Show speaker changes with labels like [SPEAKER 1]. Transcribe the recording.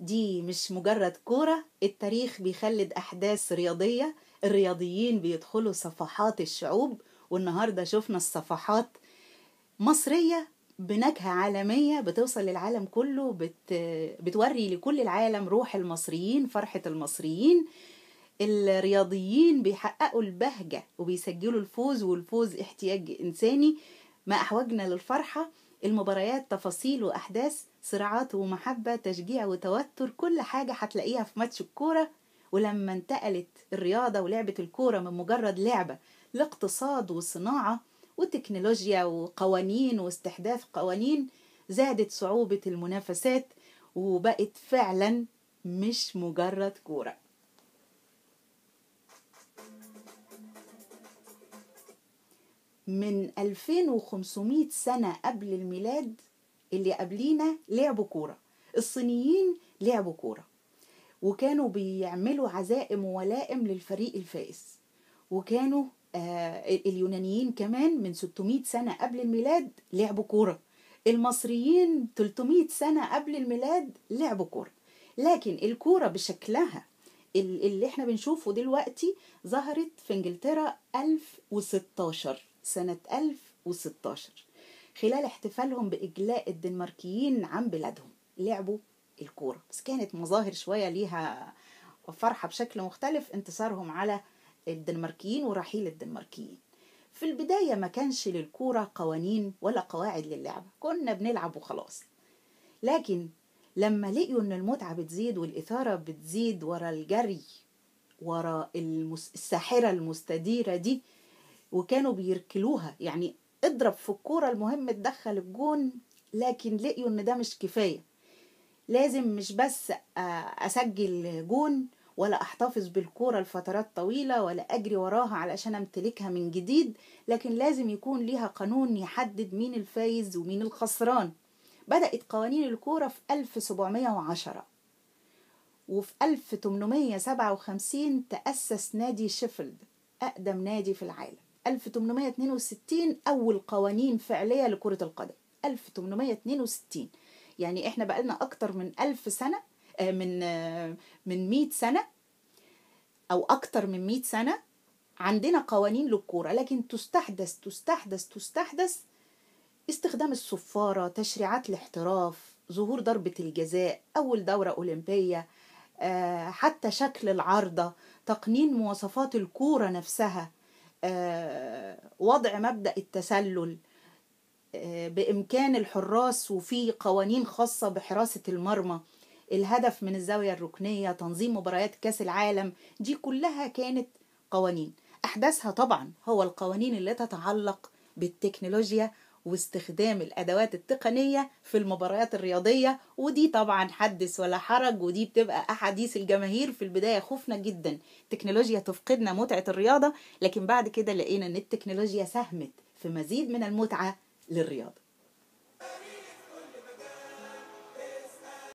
[SPEAKER 1] دي مش مجرد كورة التاريخ بيخلد أحداث رياضية الرياضيين بيدخلوا صفحات الشعوب والنهاردة شفنا الصفحات مصرية بنكهة عالمية بتوصل للعالم كله بت... بتوري لكل العالم روح المصريين فرحة المصريين الرياضيين بيحققوا البهجة وبيسجلوا الفوز والفوز احتياج إنساني ما أحوجنا للفرحة المباريات تفاصيل وأحداث صراعات ومحبة تشجيع وتوتر كل حاجة هتلاقيها في ماتش الكورة ولما انتقلت الرياضة ولعبة الكورة من مجرد لعبة لاقتصاد وصناعة وتكنولوجيا وقوانين واستحداث قوانين زادت صعوبة المنافسات وبقت فعلا مش مجرد كورة من 2500 سنة قبل الميلاد اللي قبلينا لعبوا كورة الصينيين لعبوا كورة وكانوا بيعملوا عزائم ولائم للفريق الفائز وكانوا آه اليونانيين كمان من 600 سنة قبل الميلاد لعبوا كورة المصريين 300 سنة قبل الميلاد لعبوا كورة لكن الكورة بشكلها اللي احنا بنشوفه دلوقتي ظهرت في انجلترا 1016 سنة 1016 خلال احتفالهم بإجلاء الدنماركيين عن بلادهم لعبوا الكورة بس كانت مظاهر شوية ليها فرحة بشكل مختلف انتصارهم على الدنماركيين ورحيل الدنماركيين في البداية ما كانش للكورة قوانين ولا قواعد للعبة كنا بنلعب وخلاص لكن لما لقيوا ان المتعة بتزيد والإثارة بتزيد ورا الجري ورا الساحرة المستديرة دي وكانوا بيركلوها يعني اضرب في الكورة المهم تدخل الجون لكن لقيوا ان ده مش كفاية لازم مش بس آه، اسجل جون ولا احتفظ بالكورة لفترات طويلة ولا اجري وراها علشان امتلكها من جديد لكن لازم يكون ليها قانون يحدد مين الفايز ومين الخسران بدأت قوانين الكورة في 1710 وفي 1857 تأسس نادي شيفيلد أقدم نادي في العالم 1862 أول قوانين فعلية لكرة القدم 1862 يعني احنا بقالنا أكتر من ألف سنة آه، من آه، من 100 سنة أو أكتر من 100 سنة عندنا قوانين للكورة لكن تستحدث تستحدث تستحدث استخدام الصفارة تشريعات الاحتراف ظهور ضربة الجزاء أول دورة أولمبية آه، حتى شكل العارضة تقنين مواصفات الكورة نفسها آه، وضع مبدأ التسلل آه، بإمكان الحراس وفي قوانين خاصة بحراسة المرمى الهدف من الزاوية الركنية تنظيم مباريات كأس العالم دي كلها كانت قوانين أحدثها طبعا هو القوانين اللي تتعلق بالتكنولوجيا واستخدام الادوات التقنيه في المباريات الرياضيه ودي طبعا حدث ولا حرج ودي بتبقى احاديث الجماهير في البدايه خوفنا جدا التكنولوجيا تفقدنا متعه الرياضه لكن بعد كده لقينا ان التكنولوجيا ساهمت في مزيد من المتعه للرياضه